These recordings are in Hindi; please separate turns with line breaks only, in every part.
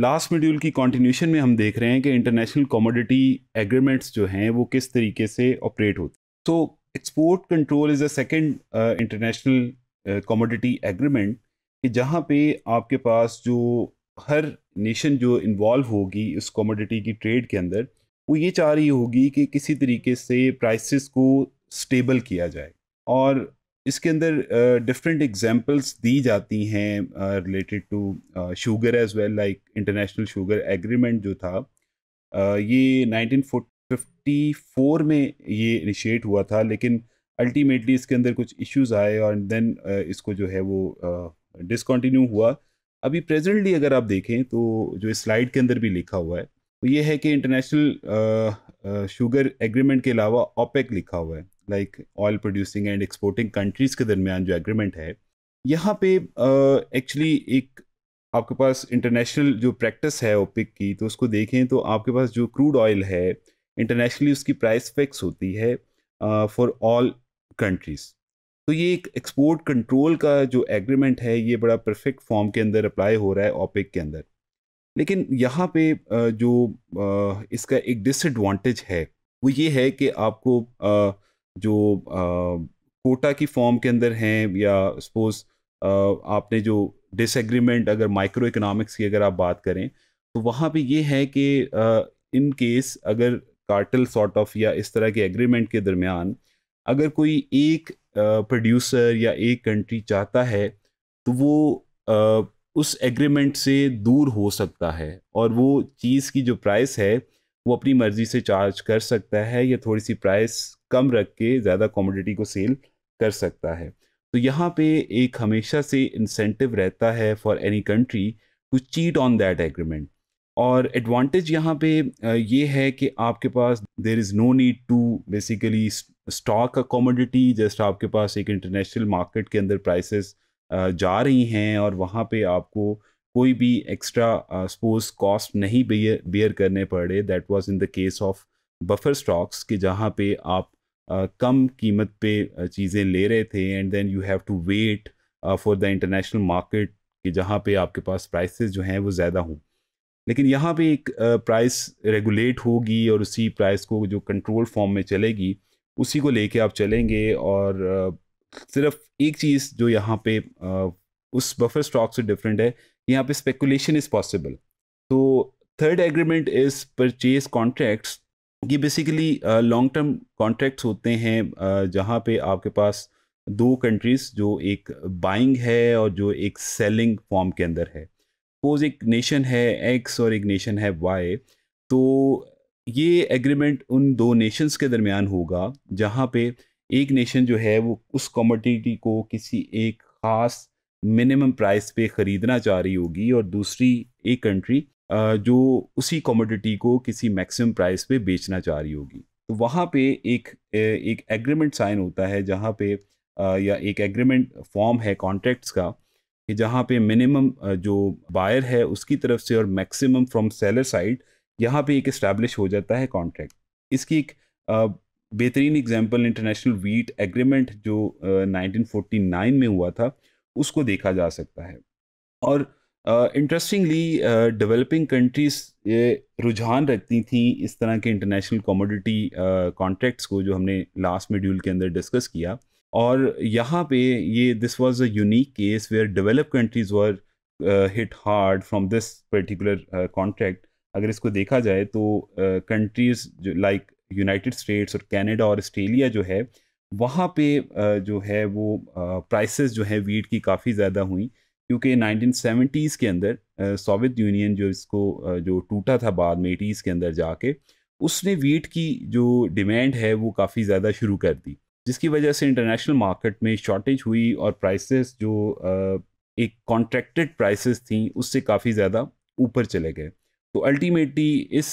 लास्ट मॉड्यूल की कॉन्टीन्यूशन में हम देख रहे हैं कि इंटरनेशनल कॉमोडिटी एग्रीमेंट्स जो हैं वो किस तरीके से ऑपरेट होते हैं तो export control is a second international commodity agreement कि जहाँ पे आपके पास जो हर नेशन जो इन्वॉल्व होगी उस कॉमोडिटी की ट्रेड के अंदर वो ये चाह रही होगी कि किसी तरीके से प्राइसेस को स्टेबल किया जाए और इसके अंदर डिफरेंट एग्जांपल्स दी जाती हैं related to sugar as well like international sugar agreement जो था uh, ये 1954 में ये इनिशिएट हुआ था लेकिन अल्टीमेटली इसके अंदर कुछ इश्यूज आए और देन इसको जो है वो डिसकंटिन्यू हुआ अभी प्रेजेंटली अगर आप देखें तो जो स्लाइड के अंदर भी लिखा हुआ है वो ये है कि इंटरनेशनल शुगर एग्रीमेंट के अलावा ओपेक लिखा हुआ है like oil producing and exporting countries के दरमियान जो एग्रीमेंट है यहाँ पे एक्चुअली uh, एक आपके पास इंटरनेशनल जो प्रैक्टिस है ओपिक की तो उसको देखें तो आपके पास जो क्रूड ऑयल है इंटरनेशनली उसकी प्राइस फिक्स होती है फॉर ऑल कंट्रीज़ तो ये एक एक्सपोर्ट कंट्रोल का जो एग्रीमेंट है ये बड़ा परफेक्ट फॉर्म के अंदर अप्लाई हो रहा है ओपिक के अंदर लेकिन यहाँ पे जो इसका एक डिसएडवांटेज है वो ये है कि आपको जो कोटा की फॉर्म के अंदर हैं या सपोज आपने जो डिसएग्रीमेंट अगर माइक्रो इकोनॉमिक्स की अगर आप बात करें तो वहाँ पे ये है कि इन केस अगर कार्टल सॉर्ट ऑफ या इस तरह के एग्रीमेंट के दरमियान अगर कोई एक प्रोड्यूसर या एक कंट्री चाहता है तो वो आ, उस एग्रीमेंट से दूर हो सकता है और वो चीज़ की जो प्राइस है वो अपनी मर्ज़ी से चार्ज कर सकता है या थोड़ी सी प्राइस कम रख के ज़्यादा कॉमोडिटी को सेल कर सकता है तो यहाँ पे एक हमेशा से इंसेंटिव रहता है for any country to cheat on that agreement और एडवांटेज यहाँ पे ये है कि आपके पास there is no need to basically stock a commodity just आपके पास एक इंटरनेशनल मार्केट के अंदर प्राइसेस जा रही हैं और वहाँ पे आपको कोई भी एक्स्ट्रा स्पोज़ कॉस्ट नहीं बेयर करने पड़े that was in the case of buffer stocks कि जहाँ पे आप uh, कम कीमत पे uh, चीज़ें ले रहे थे and then you have to wait for the international market कि जहाँ पे आपके पास प्राइसेस जो हैं वो ज़्यादा हों लेकिन यहाँ पे एक प्राइस uh, रेगुलेट होगी और उसी प्राइस को जो कंट्रोल फॉर्म में चलेगी उसी को लेके आप चलेंगे और uh, सिर्फ एक चीज़ जो यहाँ पे उस बफर स्टॉक से डिफरेंट है यहाँ पे स्पेकुलेशन इज पॉसिबल तो third agreement is purchase contracts ये बेसिकली लॉन्ग टर्म कॉन्ट्रैक्ट्स होते हैं uh, जहाँ पे आपके पास दो कंट्रीज जो एक बाइंग है और जो एक सेलिंग फॉर्म के अंदर है सपोज एक नेशन है एक्स और एक नेशन है वाई तो ये एग्रीमेंट उन दो नेशंस के दरमियान होगा जहाँ पे एक नेशन जो है वो उस कॉमोडिटी को किसी एक ख़ास मिनिमम प्राइस पे ख़रीदना चाह रही होगी और दूसरी एक कंट्री जो उसी कमोडिटी को किसी मैक्सिमम प्राइस पे बेचना चाह रही होगी तो वहाँ पे एक एक एग्रीमेंट साइन होता है जहाँ पे या एक एग्रीमेंट फॉर्म है कॉन्ट्रैक्ट्स का कि जहाँ पे मिनिमम जो बायर है उसकी तरफ से और मैक्सिमम फ्रॉम सेलर साइड यहाँ पे एक इस्टेब्लिश हो जाता है कॉन्ट्रैक्ट इसकी एक बेहतरीन एग्जांपल इंटरनेशनल वीट एग्रीमेंट जो 1949 में हुआ था उसको देखा जा सकता है और इंटरेस्टिंगली डेवलपिंग कंट्रीज ये रुझान रखती थी इस तरह के इंटरनेशनल कॉमोडिटी कॉन्ट्रैक्ट्स को जो हमने लास्ट मेड्यूल के अंदर डिस्कस किया और यहाँ पे ये this was a unique case where develop countries were hit hard from this particular contract अगर इसको देखा जाए तो कंट्रीज लाइक यूनाइटेड स्टेट्स और कैनेडा और ऑस्ट्रेलिया जो है वहाँ पे जो है वो प्राइसेस जो है वीट की काफ़ी ज़्यादा हुई क्योंकि 1970s के अंदर सोवियत यूनियन जो इसको जो टूटा था बाद में एटीज़ के अंदर जाके उसने वीट की जो डिमांड है वो काफ़ी ज़्यादा शुरू कर दी जिसकी वजह से इंटरनेशनल मार्केट में शॉर्टेज हुई और प्राइसेस जो एक कॉन्ट्रैक्टेड प्राइसेस थी उससे काफ़ी ज़्यादा ऊपर चले गए तो अल्टीमेटली इस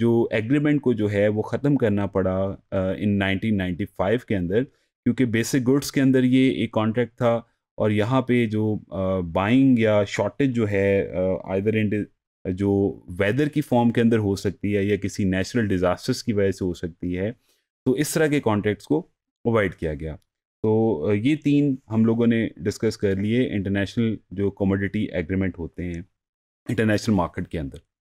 जो एग्रीमेंट को जो है वो ख़त्म करना पड़ा इन 1995 के अंदर क्योंकि बेसिक गुड्स के अंदर ये एक कॉन्ट्रैक्ट था और यहाँ पे जो बाइंग या शॉर्टेज जो है आइदर इंड जो वेदर की फॉर्म के अंदर हो सकती है या किसी नेचुरल डिज़ास्टर्स की वजह से हो सकती है तो इस तरह के कॉन्ट्रैक्ट्स को अवॉइड किया गया तो ये तीन हम लोगों ने डिस्कस कर लिए इंटरनेशनल जो कमोडिटी एग्रीमेंट होते हैं इंटरनेशनल मार्केट के अंदर